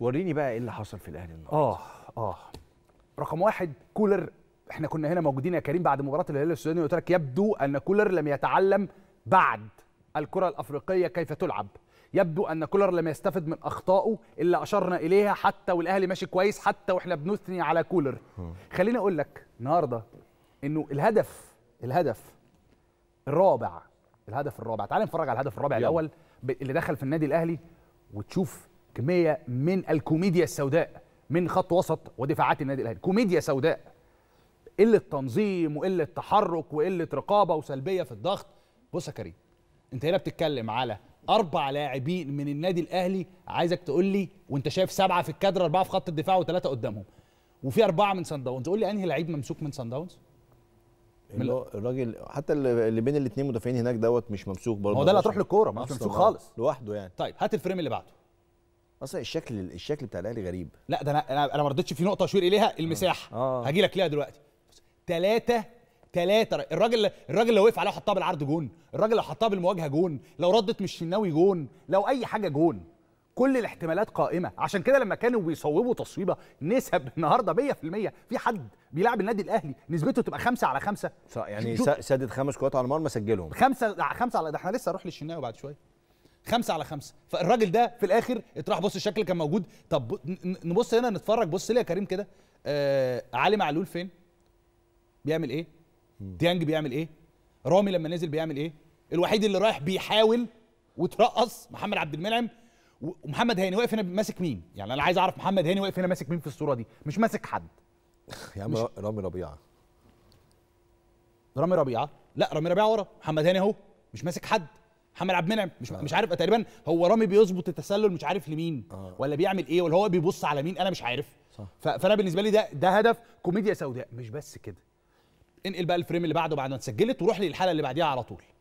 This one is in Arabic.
وريني بقى ايه اللي حصل في الاهلي النهارده اه اه رقم واحد كولر احنا كنا هنا موجودين يا كريم بعد مباراه الهلال السوداني قلت لك يبدو ان كولر لم يتعلم بعد الكره الافريقيه كيف تلعب يبدو ان كولر لم يستفد من اخطائه اللي اشرنا اليها حتى والاهلي ماشي كويس حتى واحنا بنثني على كولر خليني اقول لك النهارده انه الهدف الهدف الرابع الهدف الرابع تعال نتفرج على الهدف الرابع يلا. الاول اللي دخل في النادي الاهلي وتشوف كميه من الكوميديا السوداء من خط وسط ودفاعات النادي الاهلي كوميديا سوداء قله تنظيم وقله تحرك وقله رقابه وسلبيه في الضغط بص يا كريم انت هنا بتتكلم على اربع لاعبين من النادي الاهلي عايزك تقول لي وانت شايف سبعه في الكادر اربعه في خط الدفاع وثلاثه قدامهم وفي اربعه من سان داونز قول لي انهي لعيب ممسوك من سان داونز الراجل حتى اللي بين الاثنين مدافعين هناك دوت مش ممسوك برضه هو ده اللي هتروح للكوره مش ممسوك خالص لوحده يعني طيب هات الفريم اللي بعده اصل الشكل الشكل بتاع الاهلي غريب لا ده انا انا ما رضيتش في نقطه اشير اليها المساحه آه. آه. هاجي لك ليها دلوقتي ثلاثه ثلاثه الراجل الراجل لو وقف عليها وحطها بالعرض جون الراجل لو حطها بالمواجهه جون لو ردت من الشناوي جون لو اي حاجه جون كل الاحتمالات قائمه عشان كده لما كانوا بيصوبوا تصويبه نسب النهارده 100% في حد بيلعب النادي الاهلي نسبته تبقى خمسة على خمسة يعني سدد خمس كوات على المرمى سجلهم خمسة خمسة على ده احنا لسه هنروح للشناوي بعد شويه خمسة على خمسة فالراجل ده في الاخر اتراح بص الشكل كان موجود طب نبص هنا نتفرج بص ليه يا كريم كده آه علي معلول فين بيعمل ايه ديانج بيعمل ايه رامي لما نزل بيعمل ايه الوحيد اللي رايح بيحاول وترقص محمد عبد المنعم ومحمد هاني واقف هنا ماسك مين يعني انا عايز اعرف محمد هاني واقف هنا ماسك مين في الصوره دي مش ماسك حد يا عم رامي ربيعه رامي ربيعه لا رامي ربيعه ورا محمد هاني اهو مش ماسك حد محمد عبد المنعم مش آه. مش عارف تقريبا هو رامي بيظبط التسلل مش عارف لمين آه. ولا بيعمل ايه ولا هو بيبص على مين انا مش عارف صح. فانا بالنسبه لي ده ده هدف كوميديا سوداء مش بس كده انقل بقى الفريم اللي بعده بعد ما اتسجلت وروح للحلقه اللي بعديها على طول